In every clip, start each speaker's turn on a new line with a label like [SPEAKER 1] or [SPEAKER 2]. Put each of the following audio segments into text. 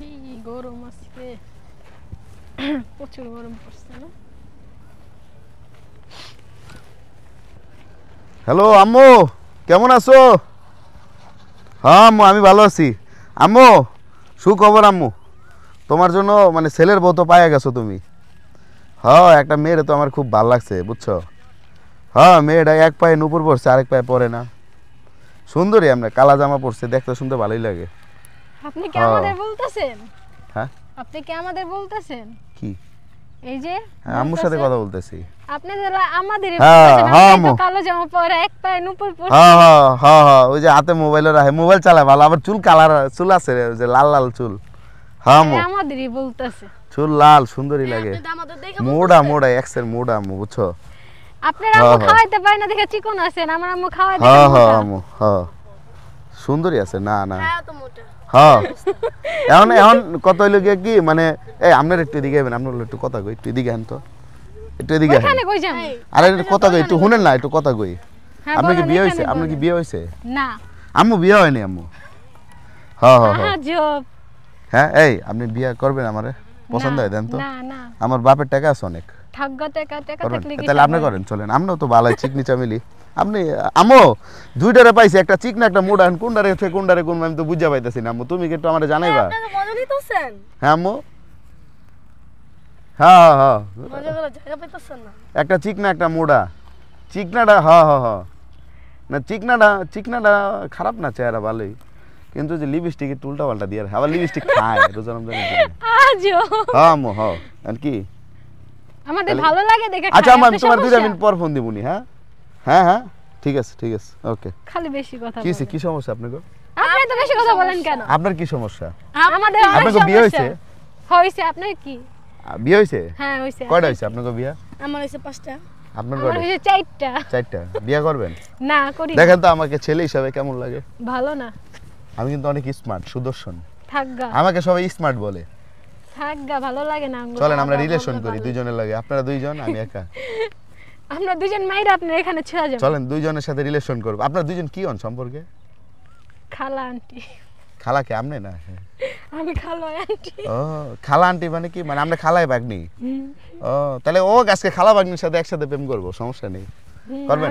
[SPEAKER 1] কি গরম আজকে প্রচুর গরম পড়ছে না হ্যালো আম্মু কেমন আছো হ্যাঁ আম্মু আমি ভালো আছি আম্মু সুখবর আম্মু তোমার জন্য মানে ছেলের বউ তো পায়ে গেছো তুমি হ্যাঁ একটা মেয়ের তো আমার খুব ভাল লাগছে বুঝছো হ্যাঁ মেয়েটা এক পায়ে নুপুর পড়ছে আরেক পায়ে পরে না সুন্দরী আমরা কালা জামা পরছে দেখতে শুনতে ভালোই লাগে আপনি কি হ্যাঁ। আমাদের বলতাছেন হ্যাঁ আপনি কি আমাদের বলতাছেন কি এই যে হ্যাঁ, আম্মুর সাথে কথা বলতেছি আপনি যারা আমাদের হ্যাঁ, হ্যাঁ কালো জামা পরে এক পায়ে নুপুর পরে হ্যাঁ হ্যাঁ হ্যাঁ ওই যে হাতে মোবাইল রাখে মোবাইল চালায় ভালো আবার চুল কালার চুল আছে ওই যে লাল লাল চুল হ্যাঁ মো আমাদেরই বলতাছে চুল লাল সুন্দরই লাগে মোড়া মোড়া এক্সের মোড়া আম্মু বুঝছো আপনার আম্মু খাওয়াইতে পারে না দেখে চিকন আছেন আমার আম্মু খাওয়াইতে হ্যাঁ হ্যাঁ আম্মু হ্যাঁ সুন্দরী আছে না না হ্যাঁ তো মোটা হ্যাঁ এখন এখন কত হইলো কি মানে এই আপনার একটু এদিকে আবেন আপনার একটু কথা কই একটু এদিকে আন তো একটু এদিকে আরে কথা কই একটু শুনেন না একটু কথা কই
[SPEAKER 2] হ্যাঁ, আপনার কি বিয়ে হয়েছে আপনার কি
[SPEAKER 1] বিয়ে হয়েছে না আম্মু বিয়ে হয়নি আম্মু হ্যাঁ হ্যাঁ হ্যাঁ।, হ্যাঁ এই আপনি বিয়ে করবেন আমারে পছন্দ হয় দেন তো আমার বাপের টাকা আছে অনেক তাহলে আপনি করেন চলেন আমরাও তো বালাই চিকনি চামিলি আপনি আমো দুইটারে পাইছি একটা চিকনা একটা মোটা কোনটারে কোনটারে কোন আমি তো বুঝা পাইতেছি না আম্মু তুমি কি একটু আমার জানাইবা হ্যাঁ আম্মু হ্যাঁ হ্যাঁ একটা চিকনা একটা মোড়া চিকনাটা হ্যাঁ হ্যাঁ হ্যাঁ না চিকনাটা চিকনাটা খারাপ না চেহারা ভালোই কিন্তু যে লিপস্টিক একটু উল্টা পাল্টা দিয়ে আবার লিপস্টিক খায় রোজা রমজানের হ্যাঁ আম্মু হ্যাঁ কি আমাদের ভালো লাগে দেখে আচ্ছা আম্মু তোমার দুইটা মিনিট পর ফোন দিবনি হ্যাঁ হ্যাঁ হ্যাঁ ঠিক আছে ঠিক আছে ওকে খালি বেশি কথা কিসে কি সমস্যা আপনার আপনি তো বেশি কথা বলেন কেন আপনার কি সমস্যা আমাদের আপনার বিয়ে হয়েছে হয়েছে আপনার কি বিয়ে হয়েছে হ্যাঁ হয়েছে কয়টা হয়েছে আপনার বিয়ে আমার হয়েছে পাঁচটা আপনার কয়টা হয়েছে চারটা চারটা বিয়ে করবেন না করি দেখেন তো আমাকে ছেলে হিসাবে কেমন লাগে ভালো না আমি কিন্তু অনেক স্মার্ট সুদর্শন থাকগা আমাকে সবাই স্মার্ট বলে থাকগা ভালো লাগে না চলেন আমরা রিলেশন করি দুইজনের লাগে আপনারা দুইজন আমি একা আমরা দুজন মাইরা আপনার এখানে ছেড়ে যাব চলেন দুইজনের সাথে রিলেশন করব আপনারা দুইজন কি হন সম্পর্কে খালা আন্টি খালা কে আমনে না হ্যাঁ। আমি খালা আন্টি ও খালা আন্টি মানে কি মানে আমরা খালায় বাগনি ও তাহলে ও আজকে খালা বাগনির সাথে একসাথে প্রেম করব সমস্যা নেই করবেন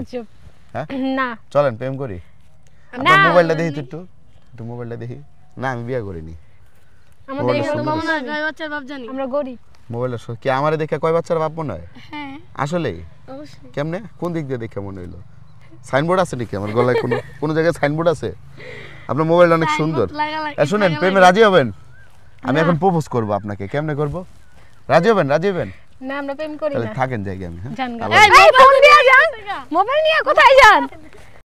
[SPEAKER 1] হ্যাঁ না চলেন প্রেম করি না মোবাইলটা দেখি একটু একটু মোবাইলটা দেখি না আমি বিয়ে করিনি আমাদের বাবা মা বাচ্চা বাপ জানি আমরা গরিব মোবাইলের মোবাইলটা কি আমারে দেখে কয় বাচ্চার বাপ মনে হয় হ্যাঁ আসলে কেমনে কোন দিক দিয়ে দেখে মনে হইলো সাইনবোর্ড আছে নাকি আমার গলায় কোনো কোনো জায়গায় সাইনবোর্ড আছে আপনার মোবাইলটা অনেক সুন্দর শুনেন প্রেমে রাজি হবেন আমি এখন প্রপোজ করবো আপনাকে কেমনে করব রাজি হবেন রাজি হবেন না আমরা প্রেম করি না থাকেন জায়গায় আমি হ্যাঁ এই মোবাইল নিয়ে কোথায় যান